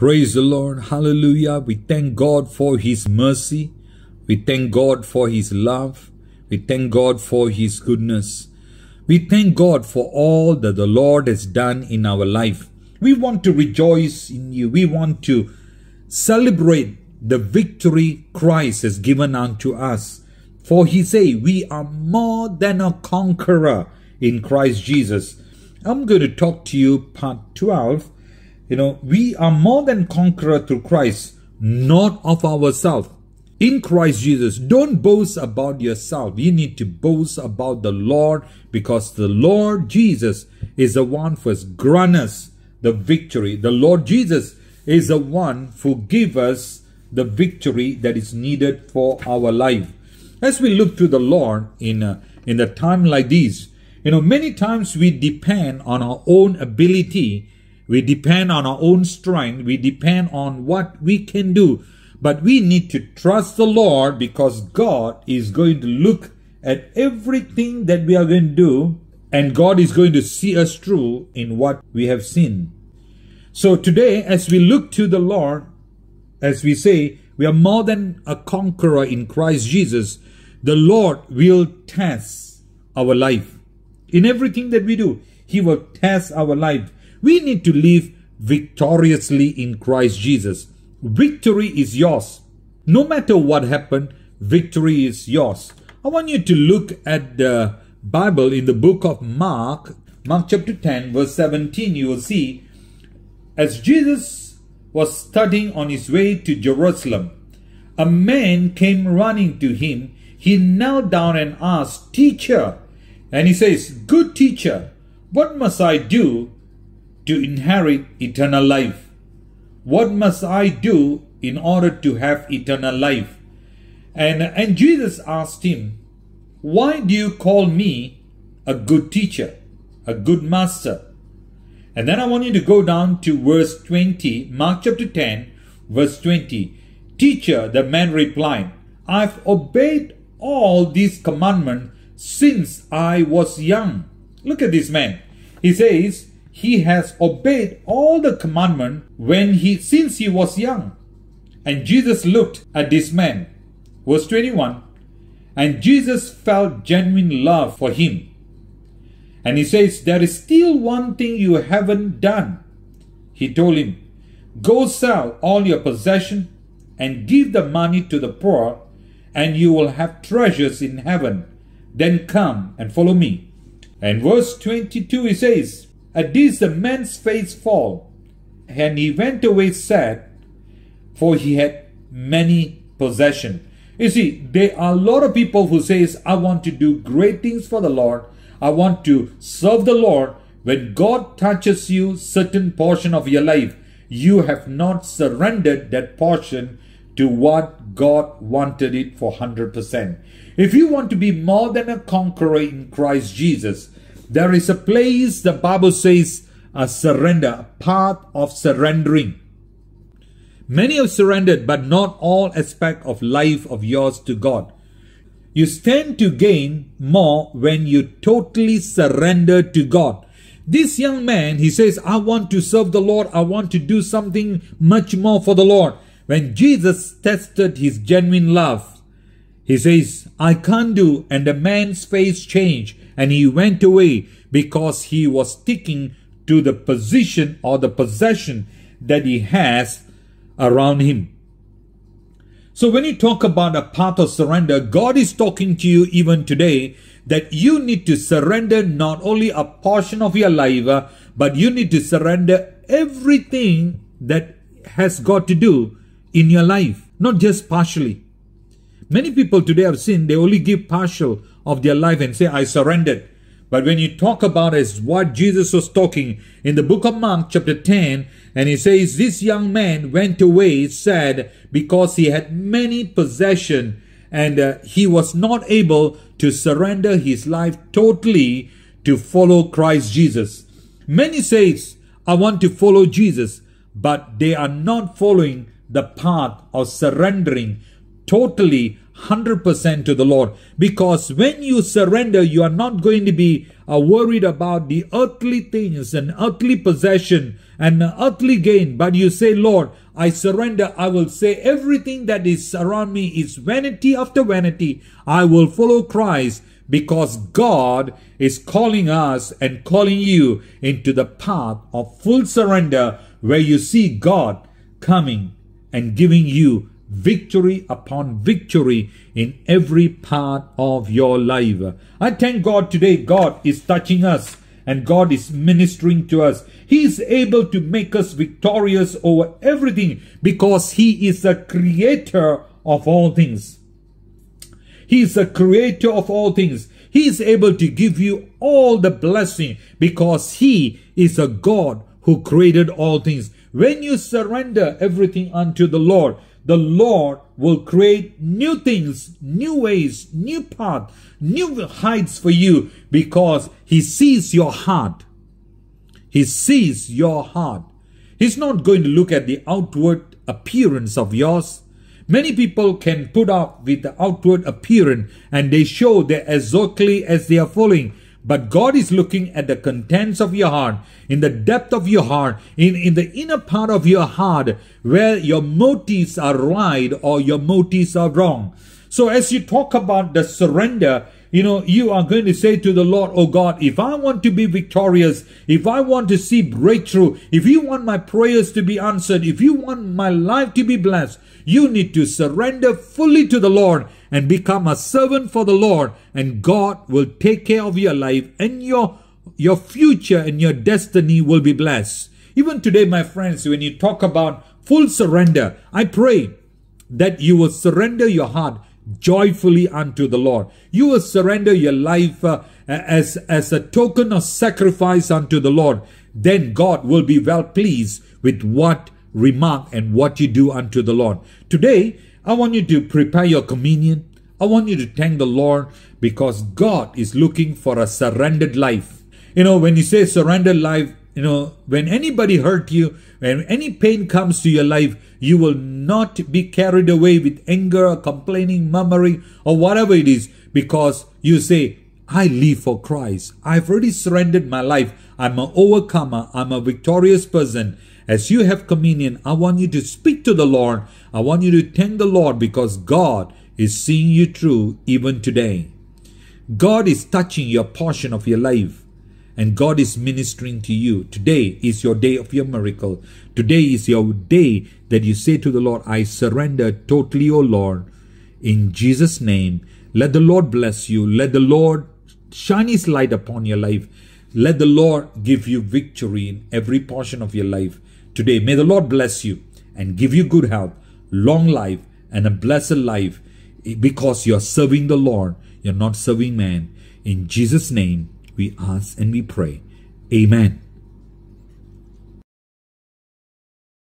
Praise the Lord. Hallelujah. We thank God for His mercy. We thank God for His love. We thank God for His goodness. We thank God for all that the Lord has done in our life. We want to rejoice in you. We want to celebrate the victory Christ has given unto us. For he say, we are more than a conqueror in Christ Jesus. I'm going to talk to you part 12 you know, we are more than conqueror through Christ, not of ourselves. In Christ Jesus, don't boast about yourself. You need to boast about the Lord because the Lord Jesus is the one who has granted us the victory. The Lord Jesus is the one who gives us the victory that is needed for our life. As we look to the Lord in a, uh, in a time like this, you know, many times we depend on our own ability we depend on our own strength. We depend on what we can do. But we need to trust the Lord because God is going to look at everything that we are going to do and God is going to see us through in what we have seen. So today, as we look to the Lord, as we say, we are more than a conqueror in Christ Jesus, the Lord will test our life. In everything that we do, He will test our life. We need to live victoriously in Christ Jesus. Victory is yours. No matter what happened, victory is yours. I want you to look at the Bible in the book of Mark, Mark chapter 10, verse 17. You will see, as Jesus was studying on his way to Jerusalem, a man came running to him. He knelt down and asked, Teacher, and he says, Good teacher, what must I do to inherit eternal life? What must I do in order to have eternal life? And, and Jesus asked him, Why do you call me a good teacher, a good master? And then I want you to go down to verse 20, Mark chapter 10, verse 20. Teacher, the man replied, I've obeyed all these commandments since I was young. Look at this man. He says, he has obeyed all the commandment when he since he was young. And Jesus looked at this man. Verse 21 And Jesus felt genuine love for him. And he says, There is still one thing you haven't done. He told him, Go sell all your possession and give the money to the poor, and you will have treasures in heaven. Then come and follow me. And verse 22 he says, at this the man's face fell, and he went away sad, for he had many possession. You see, there are a lot of people who says, I want to do great things for the Lord. I want to serve the Lord. When God touches you certain portion of your life, you have not surrendered that portion to what God wanted it for 100%. If you want to be more than a conqueror in Christ Jesus, there is a place, the Bible says, a uh, surrender, a path of surrendering. Many have surrendered, but not all aspect of life of yours to God. You stand to gain more when you totally surrender to God. This young man, he says, I want to serve the Lord. I want to do something much more for the Lord. When Jesus tested his genuine love, he says, I can't do, and the man's face changed and he went away because he was sticking to the position or the possession that he has around him. So when you talk about a path of surrender, God is talking to you even today that you need to surrender not only a portion of your life, uh, but you need to surrender everything that has got to do in your life, not just partially. Many people today have seen they only give partial of their life and say, I surrendered. But when you talk about as what Jesus was talking in the book of Mark chapter 10, and he says, this young man went away sad because he had many possession and uh, he was not able to surrender his life totally to follow Christ Jesus. Many says, I want to follow Jesus, but they are not following the path of surrendering totally 100% to the Lord. Because when you surrender, you are not going to be uh, worried about the earthly things and earthly possession and earthly gain. But you say, Lord, I surrender. I will say everything that is around me is vanity after vanity. I will follow Christ because God is calling us and calling you into the path of full surrender where you see God coming and giving you victory upon victory in every part of your life. I thank God today God is touching us and God is ministering to us. He is able to make us victorious over everything because He is the creator of all things. He is the creator of all things. He is able to give you all the blessing because He is a God who created all things. When you surrender everything unto the Lord, the Lord will create new things, new ways, new path, new heights for you because he sees your heart. He sees your heart. He's not going to look at the outward appearance of yours. Many people can put up with the outward appearance and they show their exactly as they are following but God is looking at the contents of your heart, in the depth of your heart, in, in the inner part of your heart, where your motives are right or your motives are wrong. So as you talk about the surrender, you know, you are going to say to the Lord, Oh God, if I want to be victorious, if I want to see breakthrough, if you want my prayers to be answered, if you want my life to be blessed, you need to surrender fully to the Lord and become a servant for the Lord, and God will take care of your life and your your future and your destiny will be blessed. Even today, my friends, when you talk about full surrender, I pray that you will surrender your heart joyfully unto the Lord. You will surrender your life uh, as, as a token of sacrifice unto the Lord. Then God will be well pleased with what remark and what you do unto the Lord. Today, I want you to prepare your communion. I want you to thank the Lord because God is looking for a surrendered life. You know, when you say surrendered life, you know, when anybody hurt you, when any pain comes to your life, you will not be carried away with anger or complaining, murmuring, or whatever it is, because you say, I live for Christ. I've already surrendered my life. I'm an overcomer. I'm a victorious person. As you have communion, I want you to speak to the Lord. I want you to thank the Lord because God is seeing you through even today. God is touching your portion of your life and God is ministering to you. Today is your day of your miracle. Today is your day that you say to the Lord, I surrender totally, O Lord, in Jesus' name. Let the Lord bless you. Let the Lord shine His light upon your life. Let the Lord give you victory in every portion of your life today. May the Lord bless you and give you good health, long life, and a blessed life eh, because you're serving the Lord. You're not serving man. In Jesus' name, we ask and we pray. Amen.